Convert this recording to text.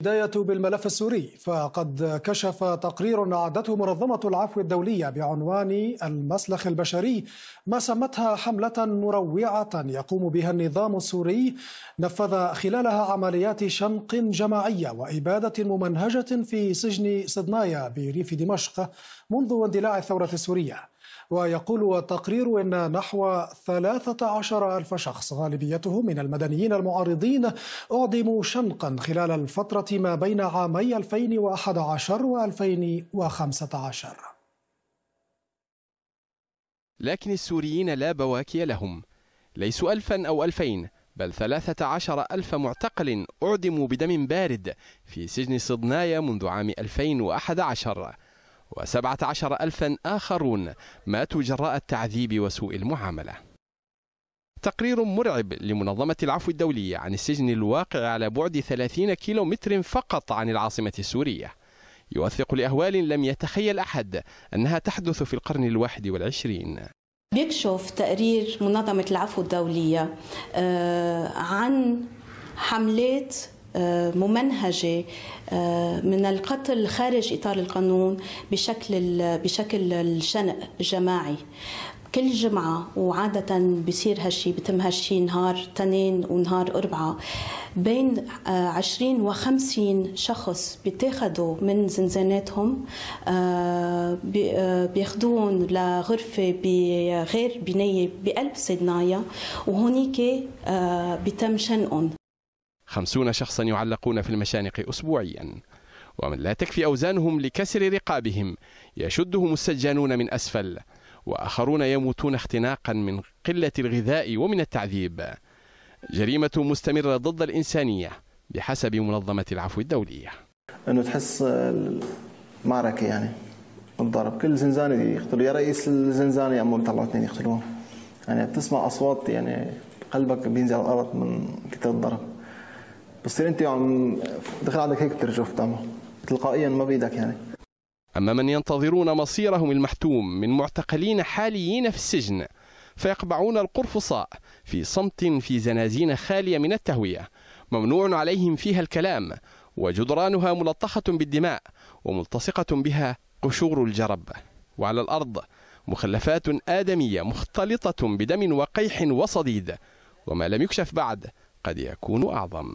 بداية بالملف السوري فقد كشف تقرير أعدته منظمة العفو الدولية بعنوان المسلخ البشري ما سمتها حملة مروعة يقوم بها النظام السوري نفذ خلالها عمليات شنق جماعية وإبادة ممنهجة في سجن سدنايا بريف دمشق منذ اندلاع الثورة السورية ويقول التقرير أن نحو 13 ألف شخص غالبيته من المدنيين المعارضين أعدموا شنقا خلال الفترة ما بين عامي 2011 و 2015 لكن السوريين لا بواكي لهم ليسوا ألفا أو ألفين بل 13 ألف معتقل أعدموا بدم بارد في سجن صدنايا منذ عام 2011 و17 ألفا آخرون ماتوا جراء التعذيب وسوء المعاملة تقرير مرعب لمنظمة العفو الدولية عن السجن الواقع على بعد 30 كيلومتر فقط عن العاصمة السورية يوثق لأهوال لم يتخيل أحد أنها تحدث في القرن الواحد والعشرين بيكشف تقرير منظمة العفو الدولية آه، عن حملات آه، ممنهجه آه، من القتل خارج اطار القانون بشكل بشكل الشنق الجماعي كل جمعة وعادة بصير هالشي بتم هالشي نهار تنين ونهار أربعة بين آه، عشرين وخمسين شخص بيتاخدوا من زنزاناتهم بياخدوهم لغرفة بغير بناية بقلب سيدنايا وهونيك بتم شنقهم خمسون شخصا يعلقون في المشانق أسبوعيا ومن لا تكفي أوزانهم لكسر رقابهم يشدهم السجانون من أسفل وآخرون يموتون اختناقا من قلة الغذاء ومن التعذيب جريمة مستمرة ضد الإنسانية بحسب منظمة العفو الدولية أنه تحس المعركة يعني الضرب كل زنزانة يقتلوا يا رئيس الزنزانة يا أمهم طلعوا اثنين يقتلوهم يعني بتسمع أصوات يعني قلبك بينزل على الأرض من كثر الضرب بتصير انت عم دخل عندك هيك بترجف تمام تلقائيا ما بايدك يعني اما من ينتظرون مصيرهم المحتوم من معتقلين حاليين في السجن فيقبعون القرفصاء في صمت في زنازين خاليه من التهويه ممنوع عليهم فيها الكلام وجدرانها ملطخه بالدماء وملتصقه بها قشور الجرب وعلى الارض مخلفات ادميه مختلطه بدم وقيح وصديد وما لم يكشف بعد قد يكون اعظم